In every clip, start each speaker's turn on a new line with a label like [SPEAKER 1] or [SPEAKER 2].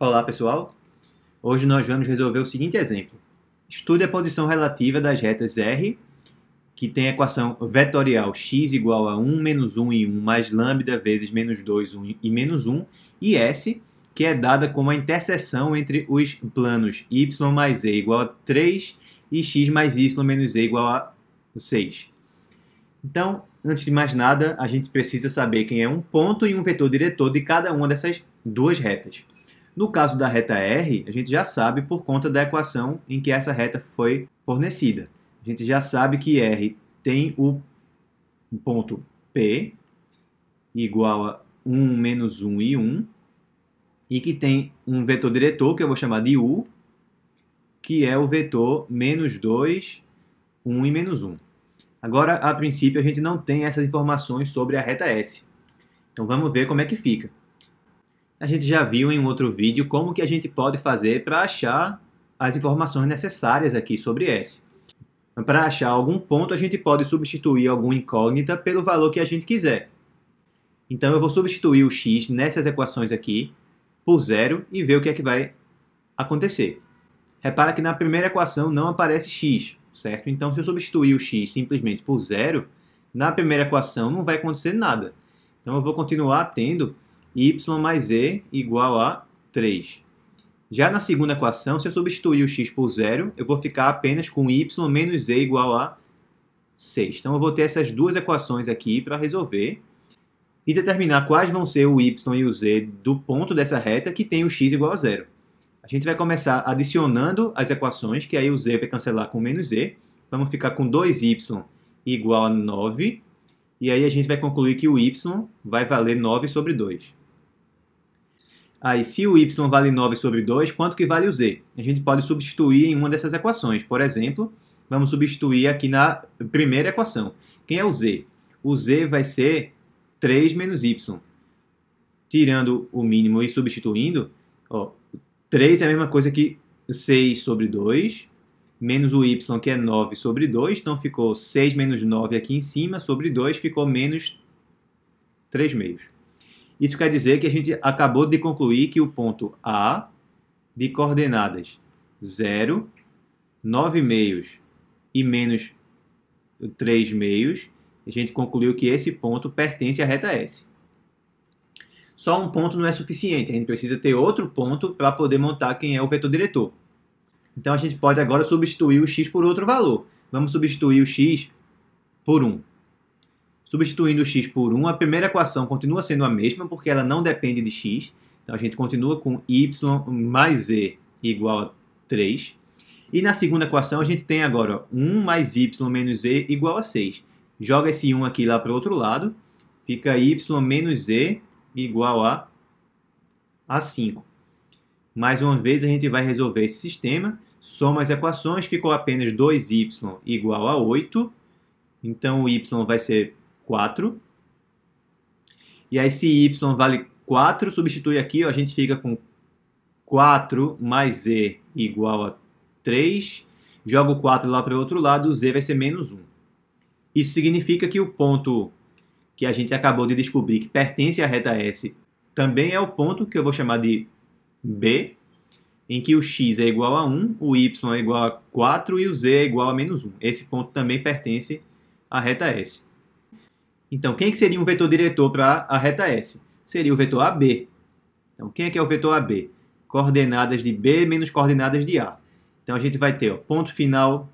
[SPEAKER 1] Olá pessoal, hoje nós vamos resolver o seguinte exemplo. Estude a posição relativa das retas R, que tem a equação vetorial x igual a 1 menos 1 e 1 mais lambda vezes menos 2, 1 e menos 1, e S, que é dada como a interseção entre os planos y mais e igual a 3 e x mais y menos e igual a 6. Então, antes de mais nada, a gente precisa saber quem é um ponto e um vetor diretor de cada uma dessas duas retas. No caso da reta R, a gente já sabe por conta da equação em que essa reta foi fornecida. A gente já sabe que R tem o ponto P igual a 1 menos 1 e 1, e que tem um vetor diretor, que eu vou chamar de U, que é o vetor menos 2, 1 e menos 1. Agora, a princípio, a gente não tem essas informações sobre a reta S. Então, vamos ver como é que fica a gente já viu em um outro vídeo como que a gente pode fazer para achar as informações necessárias aqui sobre S. Então, para achar algum ponto, a gente pode substituir alguma incógnita pelo valor que a gente quiser. Então eu vou substituir o x nessas equações aqui por zero e ver o que é que vai acontecer. Repara que na primeira equação não aparece x, certo? Então se eu substituir o x simplesmente por zero, na primeira equação não vai acontecer nada. Então eu vou continuar tendo y mais e igual a 3. Já na segunda equação, se eu substituir o x por zero, eu vou ficar apenas com y menos e igual a 6. Então eu vou ter essas duas equações aqui para resolver e determinar quais vão ser o y e o z do ponto dessa reta que tem o x igual a zero. A gente vai começar adicionando as equações, que aí o z vai cancelar com menos e. Vamos ficar com 2y igual a 9 e aí a gente vai concluir que o y vai valer 9 sobre 2. Aí, se o y vale 9 sobre 2, quanto que vale o z? A gente pode substituir em uma dessas equações. Por exemplo, vamos substituir aqui na primeira equação. Quem é o z? O z vai ser 3 menos y. Tirando o mínimo e substituindo, ó, 3 é a mesma coisa que 6 sobre 2, menos o y, que é 9 sobre 2, então ficou 6 menos 9 aqui em cima, sobre 2 ficou menos 3 meios. Isso quer dizer que a gente acabou de concluir que o ponto A, de coordenadas 0, 9 meios e menos 3 meios, a gente concluiu que esse ponto pertence à reta S. Só um ponto não é suficiente, a gente precisa ter outro ponto para poder montar quem é o vetor diretor. Então a gente pode agora substituir o x por outro valor. Vamos substituir o x por 1. Substituindo o x por 1, a primeira equação continua sendo a mesma, porque ela não depende de x. Então a gente continua com y mais z igual a 3. E na segunda equação a gente tem agora 1 mais y menos z igual a 6. Joga esse 1 aqui lá para o outro lado, fica y menos z igual a, a 5. Mais uma vez a gente vai resolver esse sistema Soma as equações, ficou apenas 2y igual a 8. Então o y vai ser 4. E aí se y vale 4, substitui aqui, ó, a gente fica com 4 mais z igual a 3. Joga o 4 lá para o outro lado, o z vai ser menos 1. Isso significa que o ponto que a gente acabou de descobrir que pertence à reta S também é o ponto que eu vou chamar de B, em que o x é igual a 1, o y é igual a 4 e o z é igual a menos 1. Esse ponto também pertence à reta S. Então, quem é que seria um vetor diretor para a reta S? Seria o vetor AB. Então, quem é que é o vetor AB? Coordenadas de B menos coordenadas de A. Então, a gente vai ter ó, ponto final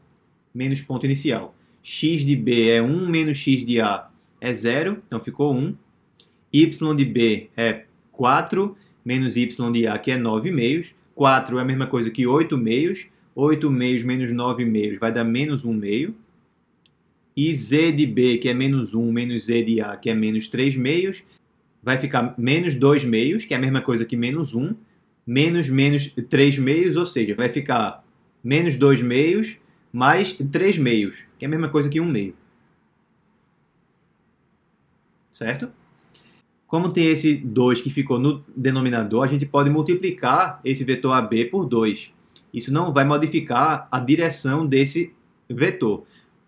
[SPEAKER 1] menos ponto inicial. x de B é 1 menos x de A é 0, então ficou 1. y de B é 4 menos y de A, que é 9 meios 4 é a mesma coisa que 8 meios. 8 meios menos 9 meios vai dar menos 1 meio. E z de b, que é menos 1, menos z de a, que é menos 3 meios, vai ficar menos 2 meios, que é a mesma coisa que menos 1, menos menos 3 meios, ou seja, vai ficar menos 2 meios mais 3 meios, que é a mesma coisa que 1 meio. Certo? Como tem esse 2 que ficou no denominador, a gente pode multiplicar esse vetor AB por 2. Isso não vai modificar a direção desse vetor.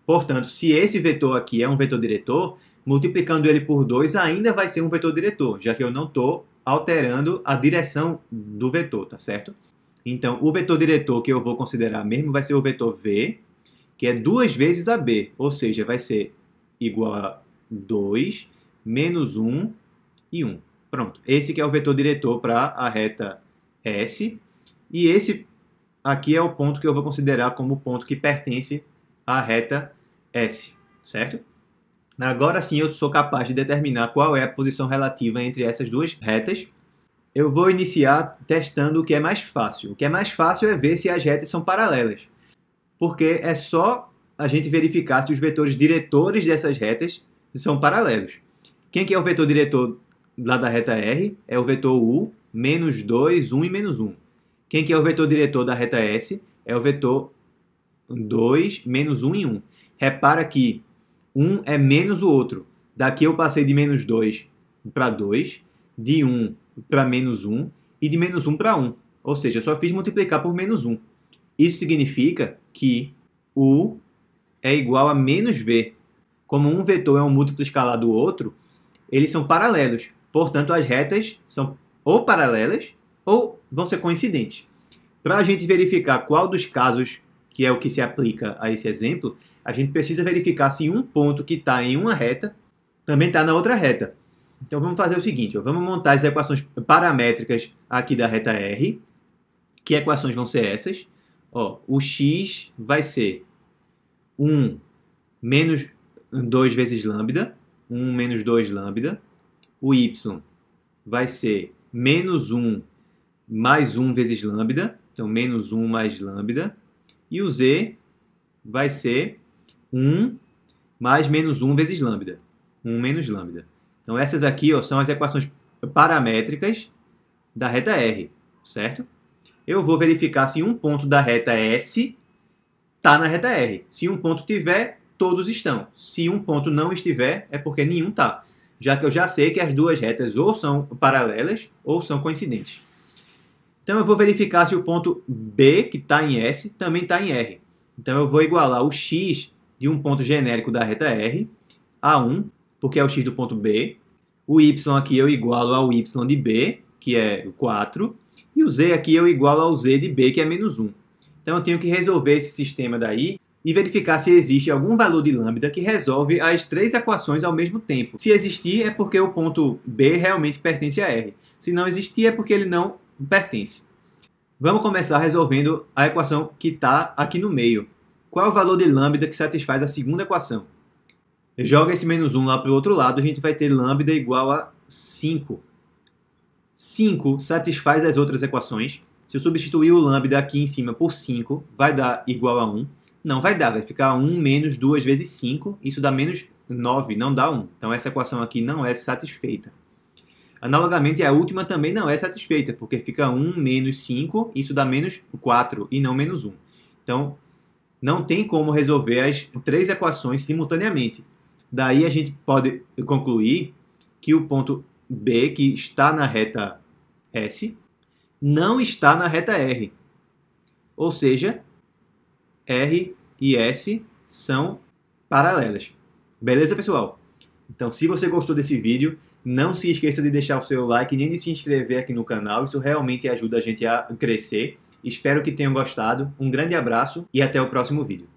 [SPEAKER 1] Portanto, se esse vetor aqui é um vetor diretor, multiplicando ele por 2 ainda vai ser um vetor diretor, já que eu não estou alterando a direção do vetor, tá certo? Então, o vetor diretor que eu vou considerar mesmo vai ser o vetor V, que é duas vezes AB, ou seja, vai ser igual a 2 menos 1 e 1. Pronto, esse que é o vetor diretor para a reta S, e esse aqui é o ponto que eu vou considerar como o ponto que pertence à reta S, certo? Agora sim eu sou capaz de determinar qual é a posição relativa entre essas duas retas. Eu vou iniciar testando o que é mais fácil. O que é mais fácil é ver se as retas são paralelas, porque é só a gente verificar se os vetores diretores dessas retas são paralelos. Quem que é o vetor diretor lá da reta R é o vetor U, menos 2, 1 e menos 1. Quem que é o vetor diretor da reta S? É o vetor 2, menos 1 e 1. Repara que 1 é menos o outro. Daqui eu passei de menos 2 para 2, de 1 para menos 1 e de menos 1 para 1. Ou seja, eu só fiz multiplicar por menos 1. Isso significa que U é igual a menos V. Como um vetor é um múltiplo escalar do outro, eles são paralelos. Portanto, as retas são ou paralelas ou vão ser coincidentes. Para a gente verificar qual dos casos que é o que se aplica a esse exemplo, a gente precisa verificar se um ponto que está em uma reta também está na outra reta. Então vamos fazer o seguinte, ó, vamos montar as equações paramétricas aqui da reta R. Que equações vão ser essas? Ó, o x vai ser 1 menos 2 vezes lambda, 1 menos 2 lambda, o y vai ser menos 1 mais 1 vezes lambda, então menos 1 mais lambda, e o z vai ser 1 mais menos 1 vezes lambda, 1 menos lambda. Então essas aqui ó, são as equações paramétricas da reta R, certo? Eu vou verificar se um ponto da reta S está na reta R. Se um ponto tiver, todos estão. Se um ponto não estiver, é porque nenhum está já que eu já sei que as duas retas ou são paralelas ou são coincidentes. Então eu vou verificar se o ponto B, que está em S, também está em R. Então eu vou igualar o x de um ponto genérico da reta R a 1, porque é o x do ponto B. O y aqui eu igualo ao y de B, que é 4. E o z aqui eu igualo ao z de B, que é menos 1. Então eu tenho que resolver esse sistema daí e verificar se existe algum valor de lambda que resolve as três equações ao mesmo tempo. Se existir, é porque o ponto B realmente pertence a R. Se não existir, é porque ele não pertence. Vamos começar resolvendo a equação que está aqui no meio. Qual é o valor de lambda que satisfaz a segunda equação? Joga esse menos 1 lá para o outro lado, a gente vai ter lambda igual a 5. 5 satisfaz as outras equações. Se eu substituir o lambda aqui em cima por 5, vai dar igual a 1. Não vai dar, vai ficar 1 menos 2 vezes 5, isso dá menos 9, não dá 1. Então essa equação aqui não é satisfeita. Analogamente, a última também não é satisfeita, porque fica 1 menos 5, isso dá menos 4 e não menos 1. Então, não tem como resolver as três equações simultaneamente. Daí a gente pode concluir que o ponto B, que está na reta S, não está na reta R. Ou seja, R e S são paralelas. Beleza, pessoal? Então, se você gostou desse vídeo, não se esqueça de deixar o seu like nem de se inscrever aqui no canal. Isso realmente ajuda a gente a crescer. Espero que tenham gostado. Um grande abraço e até o próximo vídeo.